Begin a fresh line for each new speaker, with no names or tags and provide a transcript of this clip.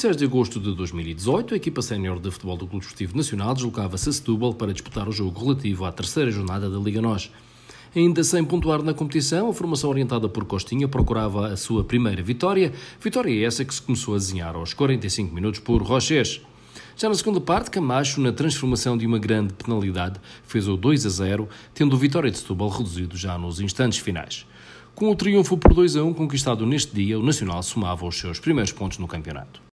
26 de agosto de 2018, a equipa sénior de futebol do Clube Desportivo Nacional deslocava-se a Setúbal para disputar o jogo relativo à terceira jornada da Liga NOS. Ainda sem pontuar na competição, a formação orientada por Costinha procurava a sua primeira vitória, vitória essa que se começou a desenhar aos 45 minutos por Rochers. Já na segunda parte, Camacho, na transformação de uma grande penalidade, fez o 2 a 0, tendo o Vitória de Setúbal reduzido já nos instantes finais. Com o triunfo por 2 a 1 conquistado neste dia, o Nacional somava os seus primeiros pontos no campeonato.